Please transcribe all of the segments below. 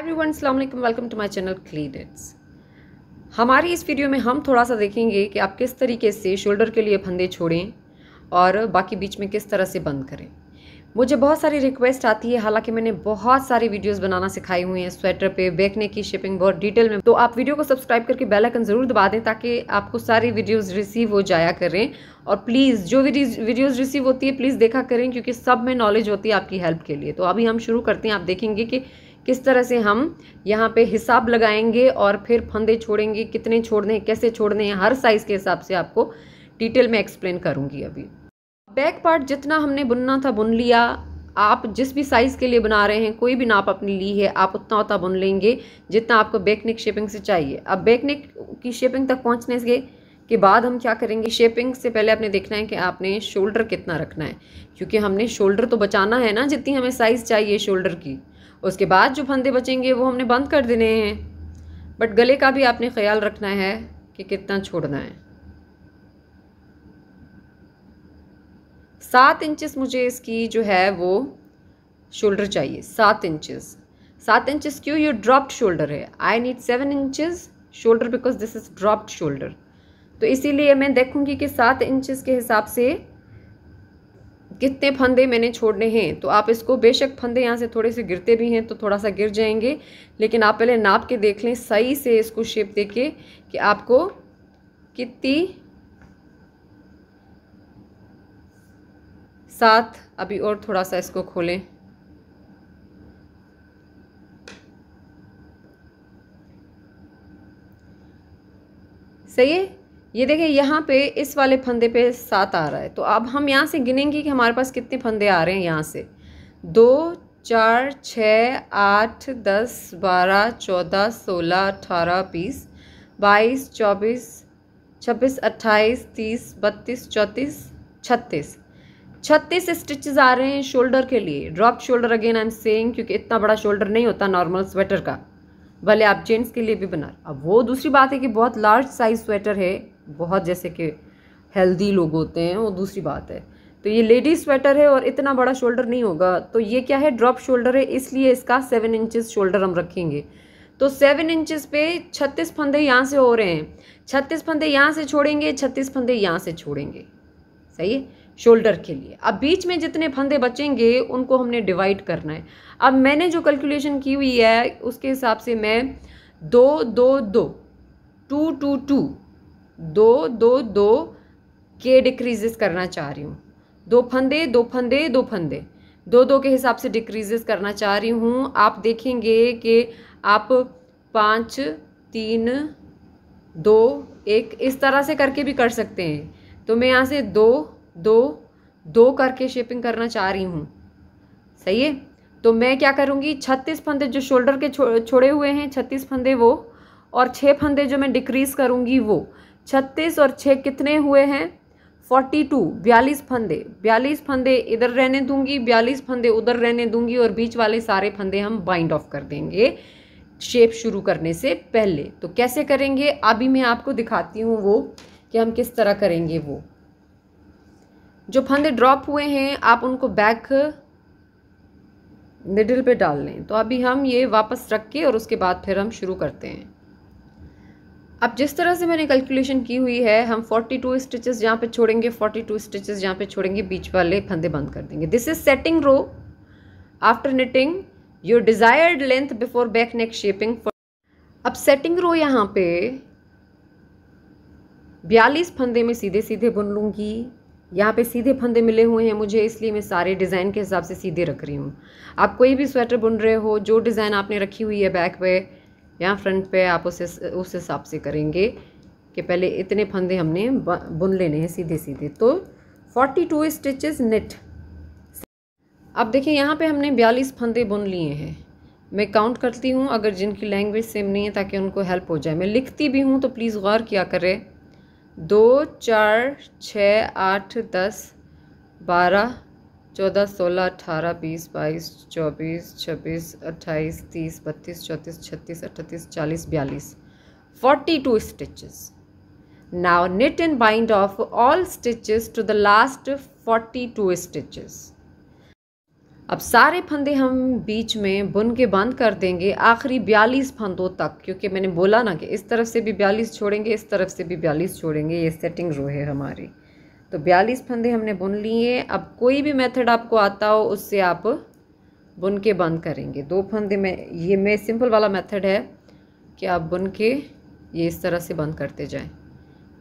Everyone वन वालेकुम welcome to my channel क्लीडेट्स हमारी इस वीडियो में हम थोड़ा सा देखेंगे कि आप किस तरीके से शोल्डर के लिए फंदे छोड़ें और बाकी बीच में किस तरह से बंद करें मुझे बहुत सारी रिक्वेस्ट आती है हालांकि मैंने बहुत सारी वीडियोस बनाना सिखाई हुई हैं स्वेटर पे बेकने की शिपिंग बहुत डिटेल में तो आप वीडियो को सब्सक्राइब करके बेल आइकन ज़रूर दबा दें ताकि आपको सारी वीडियोस रिसीव हो जाया करें और प्लीज़ जो वीडियोस रिसीव होती है प्लीज़ देखा करें क्योंकि सब में नॉलेज होती है आपकी हेल्प के लिए तो अभी हम शुरू करते हैं आप देखेंगे कि किस तरह से हम यहाँ पे हिसाब लगाएंगे और फिर फंदे छोड़ेंगे कितने छोड़ने हैं कैसे छोड़ने हैं हर साइज़ के हिसाब से आपको डिटेल में एक्सप्लेन करूँगी अभी बैक पार्ट जितना हमने बुनना था बुन लिया आप जिस भी साइज़ के लिए बना रहे हैं कोई भी नाप अपनी ली है आप उतना उतना बुन लेंगे जितना आपको बैकनेक शेपिंग से चाहिए अब बैकनेक की शेपिंग तक पहुँचने से के बाद हम क्या करेंगे शेपिंग से पहले आपने देखना है कि आपने शोल्डर कितना रखना है क्योंकि हमने शोल्डर तो बचाना है ना जितनी हमें साइज़ चाहिए शोल्डर की उसके बाद जो फंदे बचेंगे वो हमने बंद कर देने हैं बट गले का भी आपने ख्याल रखना है कि कितना छोड़ना है सात इंचेस मुझे इसकी जो है वो शोल्डर चाहिए सात इंचेस सात इंचेस क्यों ये ड्रॉप्ड शोल्डर है I need seven inches shoulder because this is dropped shoulder तो इसीलिए मैं देखूंगी कि सात इंचेस के हिसाब से कितने फंदे मैंने छोड़ने हैं तो आप इसको बेशक फंदे यहाँ से थोड़े से गिरते भी हैं तो थोड़ा सा गिर जाएंगे लेकिन आप पहले नाप के देख लें सही से इसको शेप दे के कि आपको कितनी साथ अभी और थोड़ा सा इसको खोलें सही है ये देखिए यहाँ पे इस वाले फंदे पे सात आ रहा है तो अब हम यहाँ से गिनेंगे कि हमारे पास कितने फंदे आ रहे हैं यहाँ से दो चार छः आठ दस बारह चौदह सोलह अठारह बीस बाईस चौबीस छब्बीस अट्ठाईस तीस बत्तीस चौंतीस छत्तीस छत्तीस स्टिचेस आ रहे हैं शोल्डर के लिए drop shoulder again I am saying क्योंकि इतना बड़ा शोल्डर नहीं होता नॉर्मल स्वेटर का भले आप जेंट्स के लिए भी बना अब वो दूसरी बात है कि बहुत लार्ज साइज स्वेटर है बहुत जैसे कि हेल्दी लोग होते हैं वो दूसरी बात है तो ये लेडीज स्वेटर है और इतना बड़ा शोल्डर नहीं होगा तो ये क्या है ड्रॉप शोल्डर है इसलिए इसका सेवन इंचेस शोल्डर हम रखेंगे तो सेवन इंचेस पे छत्तीस फंदे यहाँ से हो रहे हैं छत्तीस फंदे यहाँ से छोड़ेंगे छत्तीस फंदे यहाँ से छोड़ेंगे सही है शोल्डर के लिए अब बीच में जितने फंदे बचेंगे उनको हमने डिवाइड करना है अब मैंने जो कैलकुलेशन की हुई है उसके हिसाब से मैं दो दो दो टू टू टू दो दो दो के डिक्रीजेस करना चाह रही हूँ दो फंदे दो फंदे दो फंदे दो दो के हिसाब से डिक्रीजेस करना चाह रही हूँ आप देखेंगे कि आप पाँच तीन दो एक इस तरह से करके भी कर सकते हैं तो मैं यहाँ से दो दो दो करके शेपिंग करना चाह रही हूँ सही है तो मैं क्या करूँगी छत्तीस फंदे जो शोल्डर के छो, छोड़े हुए हैं छत्तीस फंदे वो और छः फंदे जो मैं डिक्रीज़ करूँगी वो छत्तीस और छः कितने हुए हैं फोर्टी टू बयालीस फंदे बयालीस फंदे इधर रहने दूंगी बयालीस फंदे उधर रहने दूंगी और बीच वाले सारे फंदे हम बाइंड ऑफ कर देंगे शेप शुरू करने से पहले तो कैसे करेंगे अभी मैं आपको दिखाती हूँ वो कि हम किस तरह करेंगे वो जो फंदे ड्रॉप हुए हैं आप उनको बैक निडल पे डाल लें तो अभी हम ये वापस रख के और उसके बाद फिर हम शुरू करते हैं अब जिस तरह से मैंने कैलकुलेशन की हुई है हम 42 टू स्टिचेस यहाँ पे छोड़ेंगे 42 टू स्टिचेस यहाँ पे छोड़ेंगे बीच वाले फंदे बंद कर देंगे this is setting row after knitting your desired length before back neck shaping अब सेटिंग रो यहाँ पे बयालीस फंदे में सीधे सीधे बुन लूँगी यहाँ पे सीधे फंदे मिले हुए हैं मुझे इसलिए मैं सारे डिज़ाइन के हिसाब से सीधे रख रही हूँ आप कोई भी स्वेटर बुन रहे हो जो डिज़ाइन आपने रखी हुई है बैक पे यहाँ फ्रंट पे आप उस उस हिसाब से करेंगे कि पहले इतने फंदे हमने बुन लेने हैं सीधे सीधे तो फोर्टी टू स्टिचेज़ नेट अब देखिए यहाँ पे हमने बयालीस फंदे बुन लिए हैं मैं काउंट करती हूँ अगर जिनकी लैंग्वेज सेम नहीं है ताकि उनको हेल्प हो जाए मैं लिखती भी हूँ तो प्लीज़ गौर किया करें दो चार छः आठ दस बारह चौदह सोलह अठारह बीस बाईस चौबीस छब्बीस अट्ठाईस तीस बत्तीस चौंतीस छत्तीस अट्ठतीस चालीस बयालीस forty two stitches knit and bind off all stitches to the last forty two stitches अब सारे फंदे हम बीच में बुन के बंद कर देंगे आखिरी बयालीस फंदों तक क्योंकि मैंने बोला ना कि इस तरफ से भी बयालीस छोड़ेंगे इस तरफ से भी बयालीस छोड़ेंगे ये सेटिंग रो है हमारी तो बयालीस फंदे हमने बुन लिए अब कोई भी मेथड आपको आता हो उससे आप बुन के बंद करेंगे दो फंदे में ये मैं सिंपल वाला मेथड है कि आप बुन के ये इस तरह से बंद करते जाएं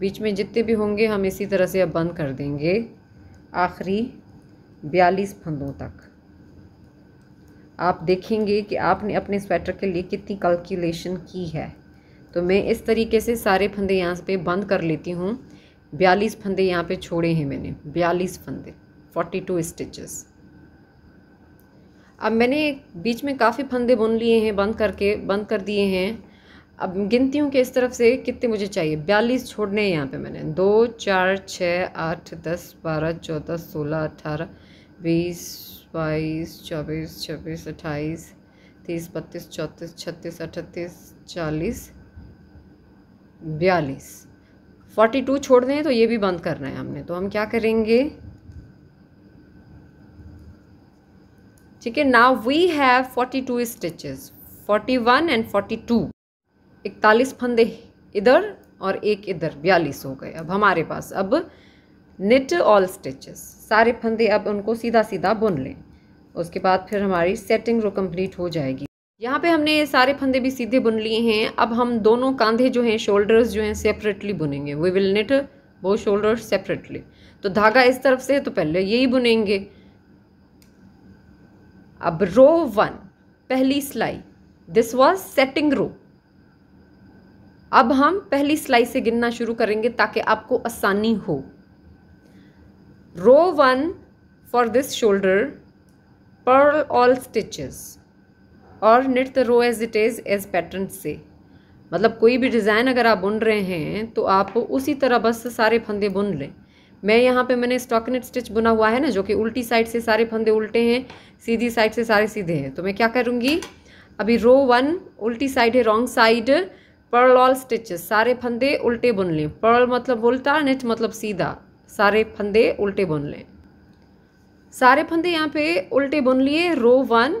बीच में जितने भी होंगे हम इसी तरह से अब बंद कर देंगे आखिरी बयालीस फंदों तक आप देखेंगे कि आपने अपने स्वेटर के लिए कितनी कैलकुलेशन की है तो मैं इस तरीके से सारे फंदे यहाँ पे बंद कर लेती हूँ बयालीस फंदे यहाँ पे छोड़े हैं मैंने बयालीस फंदे फोर्टी टू स्टिचेस अब मैंने बीच में काफ़ी फंदे बुन लिए हैं बंद करके बंद कर दिए हैं अब गिनती हूँ कि इस तरफ से कितने मुझे चाहिए बयालीस छोड़ने हैं यहाँ पे मैंने दो चार छः आठ दस बारह चौदह सोलह अठारह बीस बाईस चौबीस छब्बीस अट्ठाईस तीस बत्तीस चौंतीस छत्तीस अठतीस चालीस बयालीस फोर्टी टू छोड़ दें तो ये भी बंद करना है हमने तो हम क्या करेंगे ठीक है now we have forty two stitches forty one and forty two इकतालीस फंदे इधर और एक इधर बयालीस हो गए अब हमारे पास अब निट ऑल स्टिचेस सारे फंदे अब उनको सीधा सीधा बुन लें उसके बाद फिर हमारी सेटिंग रो कंप्लीट हो जाएगी यहाँ पे हमने ये सारे फंदे भी सीधे बुन लिए हैं अब हम दोनों कांधे जो हैं शोल्डर्स जो हैं सेपरेटली बुनेंगे वी विल निट वो शोल्डर सेपरेटली तो धागा इस तरफ से तो पहले यही बुनेंगे अब रो वन पहली सिलाई दिस वॉज सेटिंग रो अब हम पहली सिलाई से गिनना शुरू करेंगे ताकि आपको आसानी हो row one for this shoulder purl all stitches और knit the row as it is as pattern से मतलब कोई भी डिज़ाइन अगर आप बुन रहे हैं तो आप उसी तरह बस सारे फंदे बुन लें मैं यहाँ पे मैंने स्टॉकनेट स्टिच बुना हुआ है ना जो कि उल्टी साइड से सारे फंदे उल्टे हैं सीधी साइड से सारे सीधे हैं तो मैं क्या करूँगी अभी रो वन उल्टी साइड है wrong side purl all stitch सारे फंदे उल्टे बुन लें पर्ल मतलब उल्टा नेट मतलब सीधा सारे फंदे उल्टे बुन लें सारे फंदे यहाँ पे उल्टे बुन लिए row one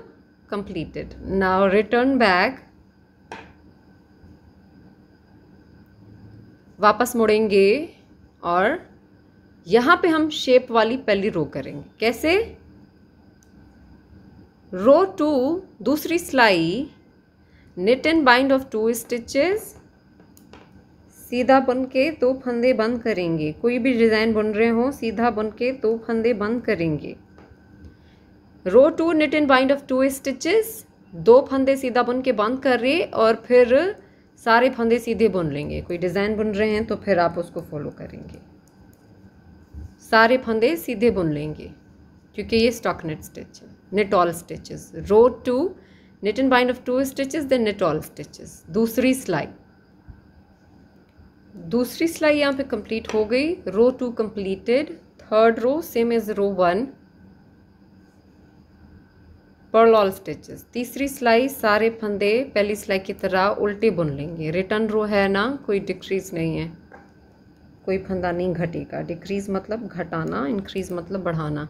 completed. Now return back. वापस मुड़ेंगे और यहाँ पे हम शेप वाली पहली रो करेंगे कैसे रो टू दूसरी सिलाई knit and bind off two stitches सीधा बन के तो फंदे बंद करेंगे कोई भी डिज़ाइन बन रहे हो सीधा बन के तो फंदे बंद करेंगे row two knit and bind off two stitches दो फंदे सीधा बुन के बंद कर रहे और फिर सारे फंदे सीधे बुन लेंगे कोई डिज़ाइन बुन रहे हैं तो फिर आप उसको फॉलो करेंगे सारे फंदे सीधे बुन लेंगे क्योंकि ये स्टॉक नेट स्टिच है knit all stitches row two knit and bind off two stitches then knit all stitches दूसरी सिलाई दूसरी सिलाई यहाँ पे कंप्लीट हो गई row two completed third row same as row one purl all stitches तीसरी सिलाई सारे फंदे पहली सिलाई की तरह उल्टे बुन लेंगे रिटर्न रो है ना कोई डिक्रीज नहीं है कोई फंदा नहीं घटेगा डिक्रीज मतलब घटाना इंक्रीज मतलब बढ़ाना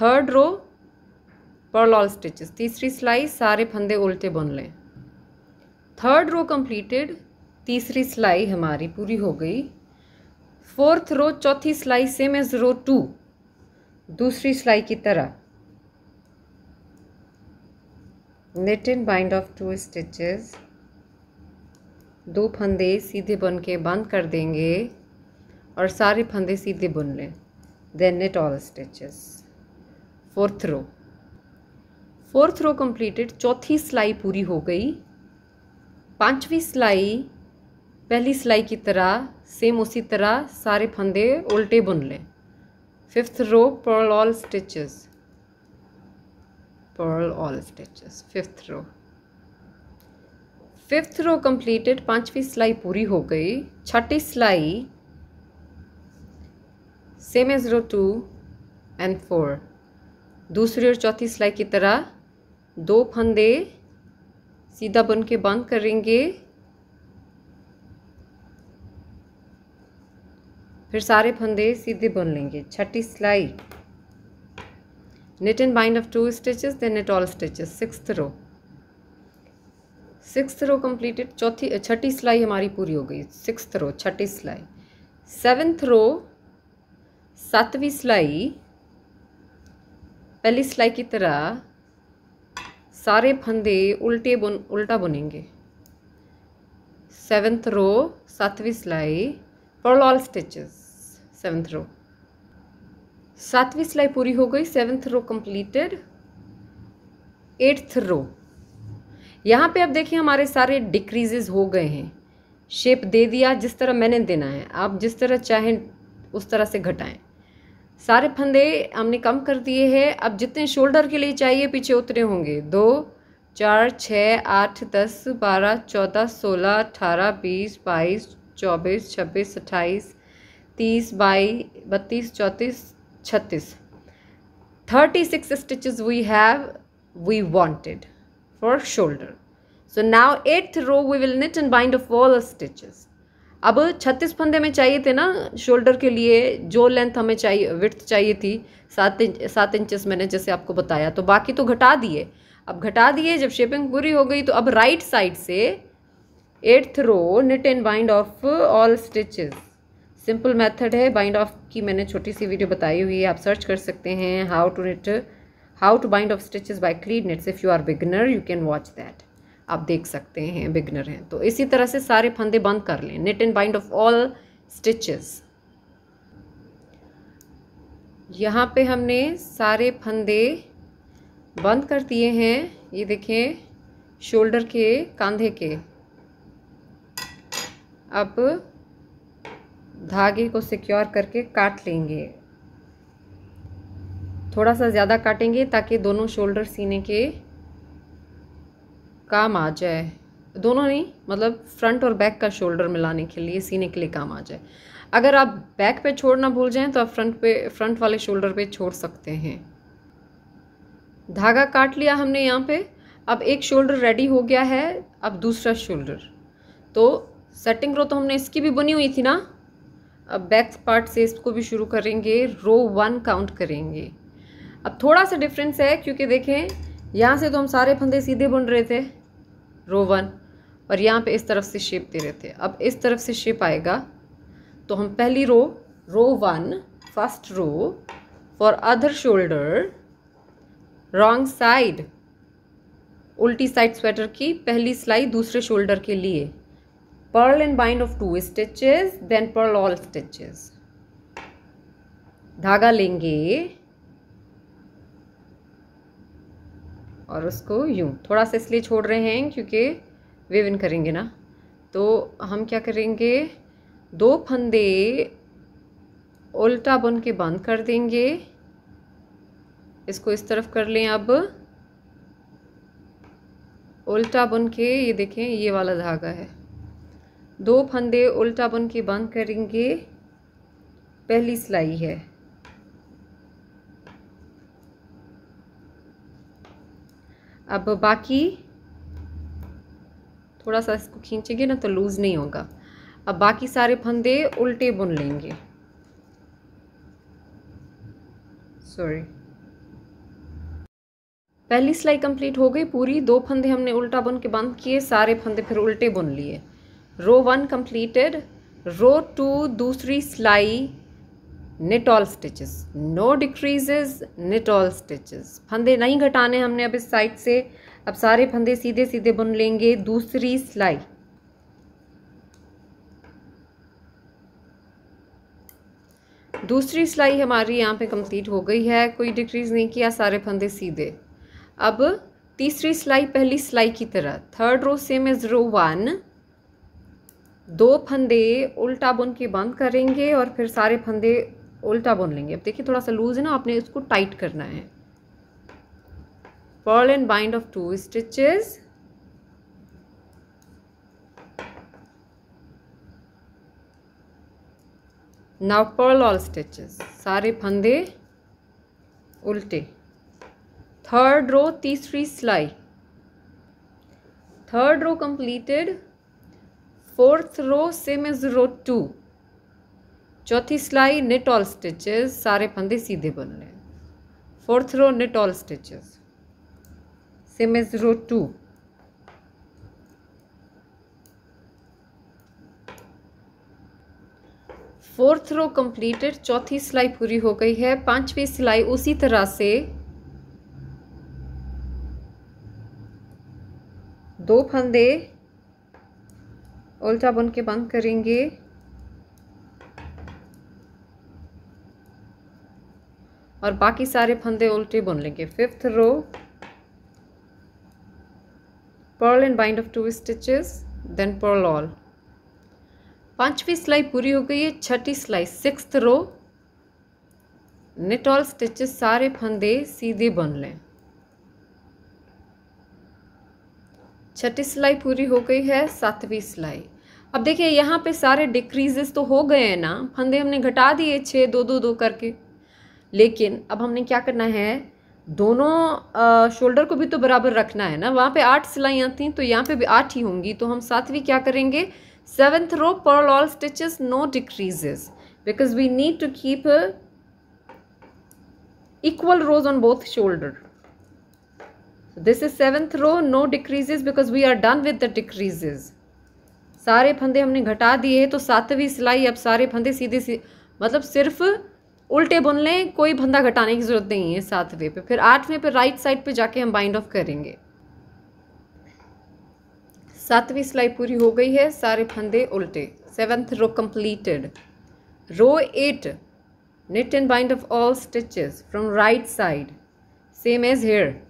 थर्ड रो ऑल स्टिचेस तीसरी सिलाई सारे फंदे उल्टे बुन लें थर्ड रो कंप्लीटेड तीसरी सिलाई हमारी पूरी हो गई फोर्थ रो चौथी सिलाई सेम एज रो टू दूसरी सिलाई की तरह knit and bind off two stitches दो फंदे सीधे बुन के बंद कर देंगे और सारे फंदे सीधे बुन लें then knit all stitches fourth row fourth row completed चौथी सिलाई पूरी हो गई पांचवी सिलाई पहली सिलाई की तरह सेम उसी तरह सारे फंदे उल्टे बुन लें fifth row purl all stitches purl all stitches fifth row fifth row completed पांचवी सिलाई पूरी हो गई छठी सिलाई same as row two and four दूसरी और चौथी सिलाई की तरह दो फंदे सीधा बन के बंद करेंगे फिर सारे फंदे सीधे बुन लेंगे छठी सिलाई knit and bind of 2 stitches then knit all stitches sixth row six row completed चौथी छठी सिलाई हमारी पूरी हो गई सिक्स रो छठी सिलाई सेवेंथ रो सातवीं सिलाई पहली सिलाई की तरह सारे फंदे उल्टे बुन उल्टा बुनेंगे सेवेंथ रो सातवीं सिलाई for all stitches seventh row सातवीं सिलाई पूरी हो गई seventh row completed eighth row यहाँ पे आप देखिए हमारे सारे डिक्रीजेज हो गए हैं शेप दे दिया जिस तरह मैंने देना है आप जिस तरह चाहें उस तरह से घटाएं सारे फंदे हमने कम कर दिए हैं अब जितने शोल्डर के लिए चाहिए पीछे उतने होंगे दो चार छः आठ दस बारह चौदह सोलह अठारह बीस बाईस चौबीस छब्बीस अट्ठाईस तीस बाई बत्तीस चौंतीस छत्तीस thirty six stitches we have we wanted for shoulder so now eighth row we will knit and bind off all stitches अब छत्तीस फंदे में चाहिए थे ना शोल्डर के लिए जो लेंथ हमें चाहिए विथ चाहिए थी सात इंच सात इंचज मैंने जैसे आपको बताया तो बाकी तो घटा दिए अब घटा दिए जब शेपिंग पूरी हो गई तो अब राइट साइड से eighth row knit and bind off all stitches simple method है बाइंड ऑफ की मैंने छोटी सी वीडियो बताई हुई है आप सर्च कर सकते हैं how to knit how to bind off stitches by क्लीड knits if you are beginner you can watch that आप देख सकते हैं बिगनर हैं तो इसी तरह से सारे फंदे बंद कर लें knit and bind off all stitches यहाँ पे हमने सारे फंदे बंद कर दिए हैं ये देखें शोल्डर के कंधे के अब धागे को सिक्योर करके काट लेंगे थोड़ा सा ज़्यादा काटेंगे ताकि दोनों शोल्डर सीने के काम आ जाए दोनों नहीं मतलब फ्रंट और बैक का शोल्डर मिलाने के लिए सीने के लिए काम आ जाए अगर आप बैक पे छोड़ना भूल जाएं तो आप फ्रंट पे फ्रंट वाले शोल्डर पे छोड़ सकते हैं धागा काट लिया हमने यहाँ पे अब एक शोल्डर रेडी हो गया है अब दूसरा शोल्डर तो सेटिंग रो तो हमने इसकी भी बुनी हुई थी ना अब बैक पार्ट से इसको भी शुरू करेंगे रो वन काउंट करेंगे अब थोड़ा सा डिफरेंस है क्योंकि देखें यहाँ से तो हम सारे फंदे सीधे बुन रहे थे रो वन और यहाँ पे इस तरफ से शेप दे रहे थे अब इस तरफ से शेप आएगा तो हम पहली row row one first row for other shoulder wrong side उल्टी साइड स्वेटर की पहली सिलाई दूसरे शोल्डर के लिए purl and bind of two stitches then purl all stitches धागा लेंगे और उसको यूँ थोड़ा सा इसलिए छोड़ रहे हैं क्योंकि वेव इन करेंगे ना तो हम क्या करेंगे दो फंदे उल्टा बुन के बंद कर देंगे इसको इस तरफ कर लें अब उल्टा बुन के ये देखें ये वाला धागा है दो फंदे उल्टा बुन के बंद करेंगे पहली सिलाई है अब बाकी थोड़ा सा इसको खींचेंगे ना तो लूज़ नहीं होगा अब बाकी सारे फंदे उल्टे बुन लेंगे सॉरी पहली सिलाई कंप्लीट हो गई पूरी दो फंदे हमने उल्टा बुन के बंद किए सारे फंदे फिर उल्टे बुन लिए row one completed row two दूसरी सिलाई knit all stitches no decrease knit all stitches फंदे नहीं घटाने हमने अब इस साइड से अब सारे फंदे सीधे सीधे बुन लेंगे दूसरी सिलाई दूसरी सिलाई हमारी यहाँ पे कंप्लीट हो गई है कोई डिक्रीज नहीं किया सारे फंदे सीधे अब तीसरी सिलाई पहली सिलाई की तरह third row same is row one दो फंदे उल्टा बुन के बंद करेंगे और फिर सारे फंदे उल्टा बुन लेंगे अब देखिए थोड़ा सा लूज है ना आपने इसको टाइट करना है purl and bind off two stitches now purl all stitches सारे फंदे उल्टे थर्ड रो तीसरी सिलाई third row completed fourth row same as row two चौथी सिलाई नेट ऑल स्टिचेस सारे फंदे सीधे बन रहे हैं fourth row knit all stitches same as row two fourth row completed चौथी सिलाई पूरी हो गई है पांचवी सिलाई उसी तरह से दो फंदे उल्टा बुन के बंद करेंगे और बाकी सारे फंदे उल्टे बुन लेंगे fifth row purl and bind off two stitches then purl all पांचवी सिलाई पूरी हो गई है छठी सिलाई sixth row knit all stitches सारे फंदे सीधे बुन लें छठी सिलाई पूरी हो गई है सातवीं सिलाई अब देखिए यहाँ पे सारे डिक्रीजेस तो हो गए हैं ना फंदे हमने घटा दिए छः दो दो दो करके लेकिन अब हमने क्या करना है दोनों शोल्डर को भी तो बराबर रखना है ना वहाँ पे आठ सिलाइयाँ थी तो यहाँ पे भी आठ ही होंगी तो हम सातवीं क्या करेंगे seventh row purl all stitches no decreases because we need to keep equal rows on both shoulder this is seventh row no decreases because we are done with the decreases सारे फंदे हमने घटा दिए तो सातवीं सिलाई अब सारे फंदे सीधे सी मतलब सिर्फ उल्टे बुन लें कोई फंदा घटाने की ज़रूरत नहीं है सातवें पे फिर आठवें पे राइट साइड पे जाके हम बाइंड ऑफ करेंगे सातवीं सिलाई पूरी हो गई है सारे फंदे उल्टे seventh row completed row eight knit and bind off all stitches from right side same as here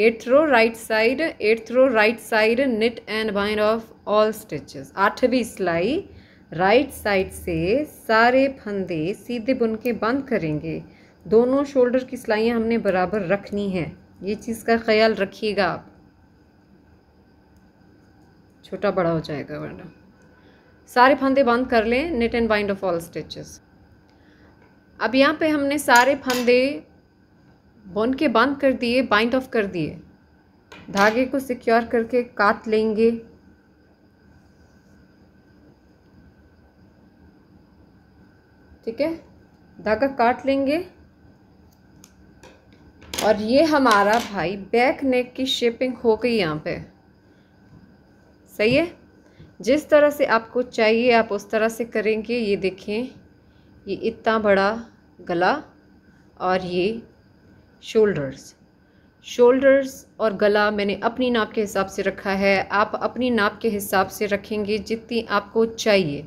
eight row right side eight row right side knit and bind off all stitches आठवीं सिलाई right side से सारे फंदे सीधे बुन के बंद करेंगे दोनों शोल्डर की सिलाइयाँ हमने बराबर रखनी है ये चीज़ का ख्याल रखिएगा आप छोटा बड़ा हो जाएगा वरना सारे फंदे बंद कर लें knit and bind off all stitches अब यहाँ पे हमने सारे फंदे बन के बंद कर दिए बाइंड ऑफ कर दिए धागे को सिक्योर करके काट लेंगे ठीक है धागा काट लेंगे और ये हमारा भाई बैक नेक की शेपिंग हो गई यहाँ पे सही है जिस तरह से आपको चाहिए आप उस तरह से करेंगे ये देखें ये इतना बड़ा गला और ये शोल्डर्स शोल्डर्स और गला मैंने अपनी नाप के हिसाब से रखा है आप अपनी नाप के हिसाब से रखेंगे जितनी आपको चाहिए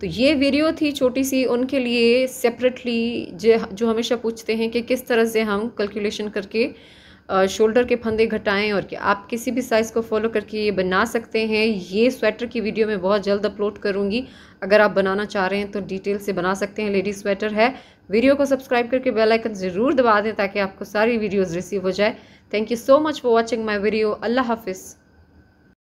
तो ये वीडियो थी छोटी सी उनके लिए सेपरेटली जो हमेशा पूछते हैं कि किस तरह से हम कैलकुलेशन करके शोल्डर के फंदे घटाएं और कि आप किसी भी साइज़ को फॉलो करके ये बना सकते हैं ये स्वेटर की वीडियो मैं बहुत जल्द अपलोड करूँगी अगर आप बनाना चाह रहे हैं तो डिटेल से बना सकते हैं लेडीज़ स्वेटर है वीडियो को सब्सक्राइब करके बेल आइकन ज़रूर दबा दें ताकि आपको सारी वीडियोज़ रिसीव हो जाए thank you so much for watching my video अल्लाह हाफिज़